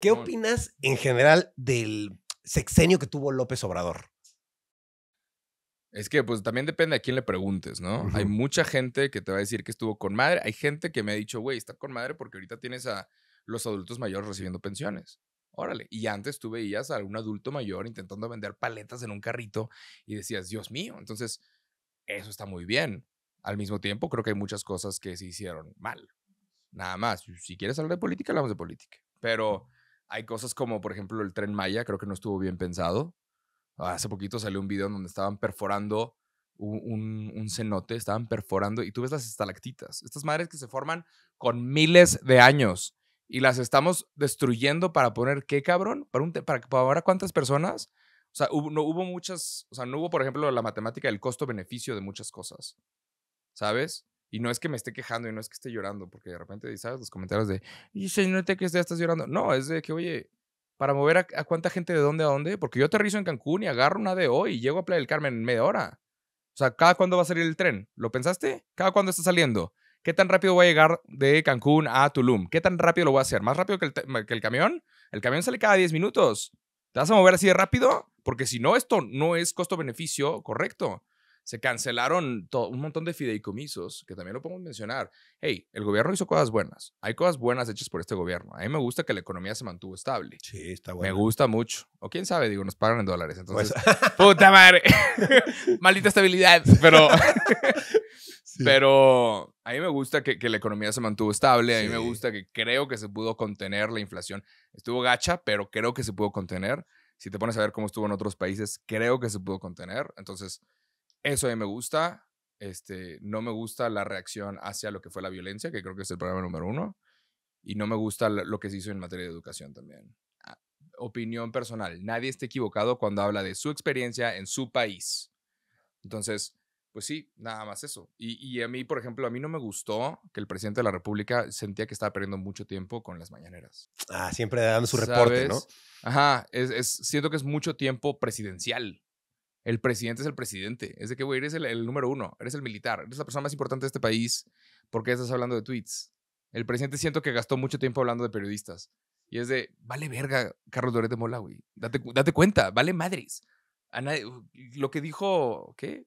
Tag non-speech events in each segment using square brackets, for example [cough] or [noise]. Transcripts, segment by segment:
¿Qué opinas en general del sexenio que tuvo López Obrador? Es que pues también depende a quién le preguntes, ¿no? Hay mucha gente que te va a decir que estuvo con madre. Hay gente que me ha dicho, güey, está con madre porque ahorita tienes a los adultos mayores recibiendo pensiones. Órale. Y antes tú veías a un adulto mayor intentando vender paletas en un carrito y decías, Dios mío. Entonces, eso está muy bien. Al mismo tiempo, creo que hay muchas cosas que se hicieron mal. Nada más. Si quieres hablar de política, hablamos de política. Pero hay cosas como, por ejemplo, el tren Maya, creo que no estuvo bien pensado. Hace poquito salió un video en donde estaban perforando un, cenote, estaban perforando y tú ves las estalactitas, estas madres que se forman con miles de años y las estamos destruyendo para poner qué cabrón, para, un para, para ahora cuántas personas. O sea, no hubo muchas, o sea, no hubo, por ejemplo, la matemática del costo-beneficio de muchas cosas, ¿sabes? Y no es que me esté quejando y no es que esté llorando, porque de repente, ¿sabes? Los comentarios de, y señorita, que estás llorando. No, es de que, oye, para mover a, cuánta gente de dónde a dónde, porque yo aterrizo en Cancún y agarro una de hoy y llego a Playa del Carmen en media hora. O sea, ¿cada cuándo va a salir el tren? ¿Lo pensaste? ¿Cada cuándo está saliendo? ¿Qué tan rápido voy a llegar de Cancún a Tulum? ¿Qué tan rápido lo voy a hacer? ¿Más rápido que el, que el camión? El camión sale cada 10 minutos. ¿Te vas a mover así de rápido? Porque si no, esto no es costo-beneficio correcto. Se cancelaron un montón de fideicomisos, que también lo podemos mencionar. Hey, el gobierno hizo cosas buenas. Hay cosas buenas hechas por este gobierno. A mí me gusta que la economía se mantuvo estable. Sí, está bueno. Me gusta mucho. O quién sabe, digo, nos pagan en dólares. Pues entonces, [laughs] puta madre. [laughs] Maldita estabilidad. Pero, [laughs] pero a mí me gusta que, la economía se mantuvo estable. A mí me gusta que creo que se pudo contener la inflación. Estuvo gacha, pero creo que se pudo contener si te pones a ver cómo estuvo en otros países, creo que se pudo contener. Entonces, eso a mí me gusta. Este, no me gusta la reacción hacia lo que fue la violencia, que creo que es el problema número uno. Y no me gusta lo que se hizo en materia de educación también. Ah, opinión personal. Nadie está equivocado cuando habla de su experiencia en su país. Entonces, pues sí, nada más eso. Y, a mí, por ejemplo, a mí no me gustó que el presidente de la República sentía que estaba perdiendo mucho tiempo con las mañaneras. Ah, siempre dando su reporte, ¿no? Ajá, es, es, siento que es mucho tiempo presidencial. El presidente es el presidente. Es de que, güey, eres el, número uno, eres el militar, eres la persona más importante de este país. ¿Por qué estás hablando de tweets? El presidente siento que gastó mucho tiempo hablando de periodistas. Y es de, vale verga, Carlos Doré de Mola, güey. Date, date cuenta, vale madres. lo que dijo, ¿qué?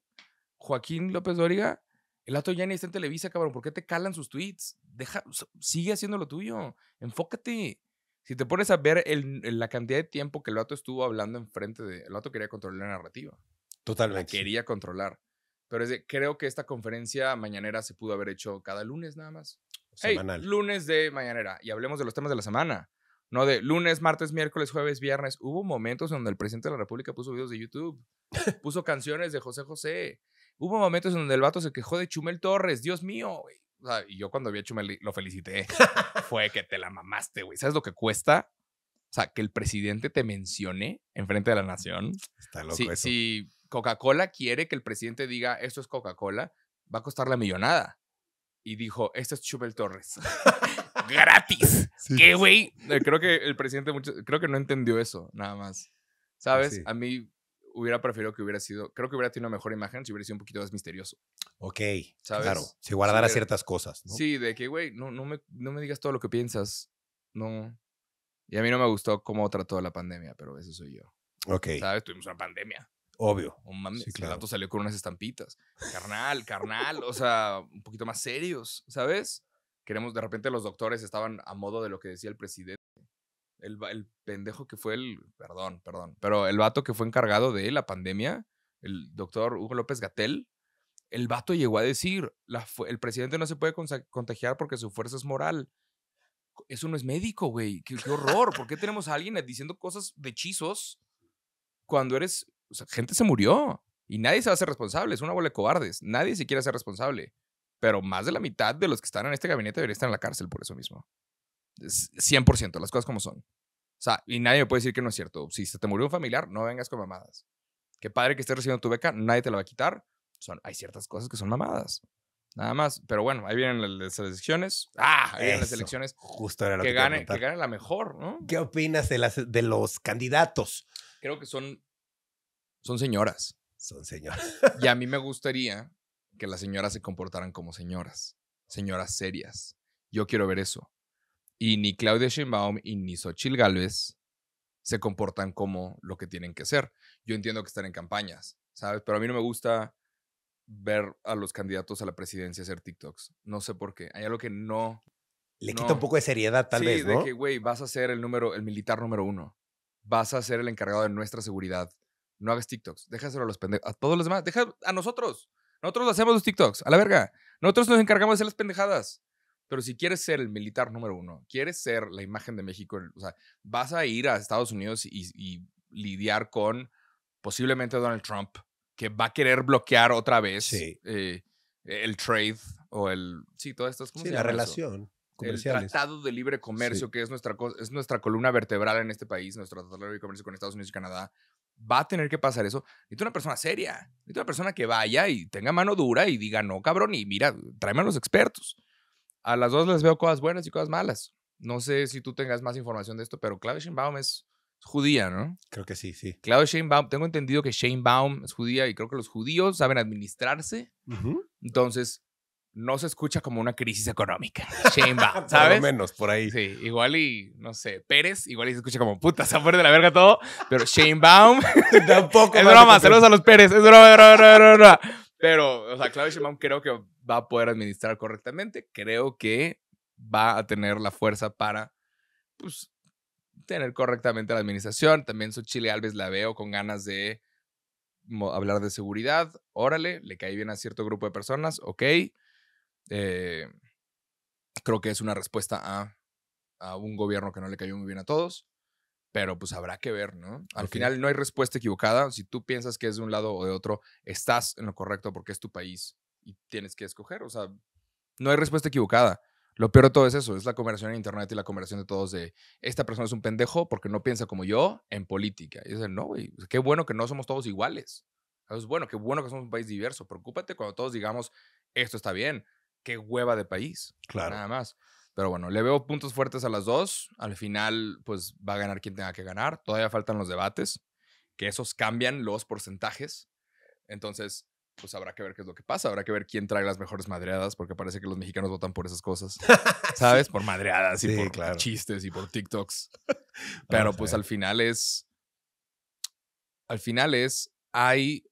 Joaquín López Dóriga, el acto ya ni está en Televisa, cabrón. ¿Por qué te calan sus tweets? Deja, sigue haciendo lo tuyo. Enfócate. Si te pones a ver la cantidad de tiempo que el vato estuvo hablando enfrente de. El vato quería controlar la narrativa. Totalmente. quería controlar. Pero creo que esta conferencia mañanera se pudo haber hecho cada lunes nada más. Semanal. lunes de mañanera. Y hablemos de los temas de la semana. No de lunes, martes, miércoles, jueves, viernes. Hubo momentos donde el presidente de la República puso videos de YouTube, [laughs] puso canciones de José José. Hubo momentos donde el vato se quejó de Chumel Torres. Dios mío, güey. O y yo cuando vi a Chumel lo felicité. [laughs] fue que te la mamaste, güey. ¿Sabes lo que cuesta? O sea, que el presidente te mencione en frente de la nación. Está loco si, Si Coca-Cola quiere que el presidente diga esto es Coca-Cola, va a costar la millonada. Y dijo, esto es Chumel Torres. [laughs] ¡Gratis! ¿Qué, güey? Eh, creo que el presidente mucho, creo que no entendió eso, nada más. ¿Sabes? A mí hubiera preferido que hubiera sido, creo que hubiera tenido una mejor imagen si hubiera sido un poquito más misterioso. Ok, claro, si guardara ciertas cosas. Sí, de que, güey, no, no, me, digas todo lo que piensas. No. Y a mí no me gustó cómo trató la pandemia, pero eso soy yo. Ok. ¿Sabes? Tuvimos una pandemia. Obvio. Un mami, el salió con unas estampitas. Carnal, carnal, o sea, un poquito más serios, ¿sabes? Queremos, de repente los doctores estaban a modo de lo que decía el presidente el, pendejo que fue el, perdón, perdón, pero el vato que fue encargado de la pandemia, el doctor Hugo López Gatel, el vato llegó a decir, la, el presidente no se puede contagiar porque su fuerza es moral. Eso no es médico, güey. Qué, horror. ¿Por qué tenemos a alguien diciendo cosas de hechizos cuando eres... O sea, gente se murió y nadie se va a hacer responsable. Es una bola de cobardes. Nadie se quiere hacer responsable. Pero más de la mitad de los que están en este gabinete deberían estar en la cárcel por eso mismo. 100%, las cosas como son. O sea, y nadie me puede decir que no es cierto. Si se te murió un familiar, no vengas con mamadas. que padre que estés recibiendo tu beca, nadie te la va a quitar. Son, hay ciertas cosas que son mamadas. Nada más. Pero bueno, ahí vienen las elecciones. Ah, ahí vienen las elecciones. que, gane, que la mejor, ¿no? ¿Qué opinas de, las, de los candidatos? Creo que son, son señoras. Son señoras. y a [laughs] mí me gustaría que las señoras se comportaran como señoras, señoras serias. Yo quiero ver eso. Y ni Claudia Sheinbaum y ni Xochitl Gálvez se comportan como lo que tienen que ser. Yo entiendo que están en campañas, ¿sabes? Pero a mí no me gusta ver a los candidatos a la presidencia hacer TikToks. No sé por qué. Hay algo que no... Le quita un poco de seriedad, tal vez, ¿no? de que, güey, vas a ser el número, el militar número uno. Vas a ser el encargado de nuestra seguridad. No hagas TikToks. Déjaselo a los pendejos. A todos los demás. Deja a nosotros. Nosotros hacemos los TikToks. A la verga. Nosotros nos encargamos de hacer las pendejadas. Pero si quieres ser el militar número uno, quieres ser la imagen de México, o sea, vas a ir a Estados Unidos y, lidiar con posiblemente Donald Trump, que va a querer bloquear otra vez eh, el trade o el... Sí, todas estas... cosas. sí, la relación. comercial. El Tratado de Libre Comercio, que es nuestra, es nuestra columna vertebral en este país, nuestro Tratado de Libre Comercio con Estados Unidos y Canadá, va a tener que pasar eso. Necesito una persona seria, necesito una persona que vaya y tenga mano dura y diga, no, cabrón, y mira, tráeme a los expertos a las dos les veo cosas buenas y cosas malas. No sé si tú tengas más información de esto, pero Claudia Sheinbaum es judía, ¿no? Creo que sí, sí. Claudia Sheinbaum, tengo entendido que Sheinbaum es judía y creo que los judíos saben administrarse. Entonces, no se escucha como una crisis económica. Sheinbaum, [laughs] ¿sabes? Por menos, por ahí. Sí, igual y, no sé, Pérez, igual y se escucha como, puta, se de la verga todo, pero Sheinbaum... [laughs] Tampoco. [laughs] es broma, saludos a los Pérez, es broma, broma, Pero, o sea, Claudia Sheinbaum creo que va a poder administrar correctamente, creo que va a tener la fuerza para pues, tener correctamente la administración. También su Chile Alves la veo con ganas de hablar de seguridad. Órale, le cae bien a cierto grupo de personas, ok. Eh, creo que es una respuesta a, un gobierno que no le cayó muy bien a todos, pero pues habrá que ver, ¿no? Al final no hay respuesta equivocada. Si tú piensas que es de un lado o de otro, estás en lo correcto porque es tu país y tienes que escoger. O sea, no hay respuesta equivocada. Lo peor de todo es eso, es la conversación en internet y la conversación de todos de esta persona es un pendejo porque no piensa como yo en política. Y dicen, no, güey, qué bueno que no somos todos iguales. Es bueno, qué bueno que somos un país diverso. Preocúpate cuando todos digamos, esto está bien, qué hueva de país. Claro. Nada más. Pero bueno, le veo puntos fuertes a las dos. Al final, pues va a ganar quien tenga que ganar. Todavía faltan los debates, que esos cambian los porcentajes. Entonces, pues habrá que ver qué es lo que pasa, habrá que ver quién trae las mejores madreadas, porque parece que los mexicanos votan por esas cosas, [laughs] ¿sabes? Por madreadas y por chistes y por TikToks. [laughs] Pero pues al final es, al final es, hay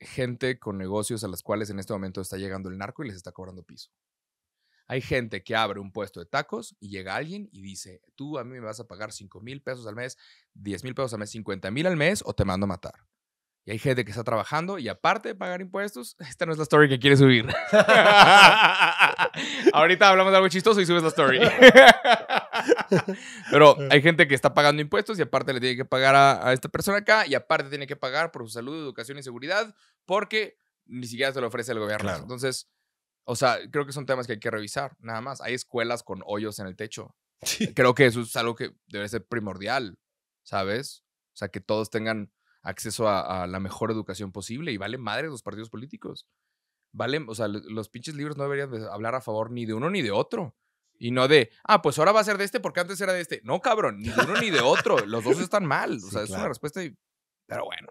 gente con negocios a las cuales en este momento está llegando el narco y les está cobrando piso. Hay gente que abre un puesto de tacos y llega alguien y dice, tú a mí me vas a pagar 5 mil pesos al mes, 10 mil pesos al mes, 50 mil al mes o te mando a matar. Y hay gente que está trabajando y aparte de pagar impuestos, [laughs] esta no es la story que quiere subir. [laughs] Ahorita hablamos de algo chistoso y subes la story. [laughs] Pero hay gente que está pagando impuestos y aparte le tiene que pagar a, esta persona acá y aparte tiene que pagar por su salud, educación y seguridad porque ni siquiera se lo ofrece el gobierno. Entonces, o sea, creo que son temas que hay que revisar, nada más. Hay escuelas con hoyos en el techo. Creo que eso es algo que debe ser primordial, ¿sabes? O sea, que todos tengan acceso a, la mejor educación posible y vale madre los partidos políticos. Vale, o sea, los pinches libros no deberían hablar a favor ni de uno ni de otro. Y no de, ah, pues ahora va a ser de este porque antes era de este. No, cabrón, ni de uno ni de otro. Los dos están mal. O sea, es una respuesta. Pero bueno,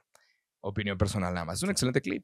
opinión personal nada más. Es un excelente clip.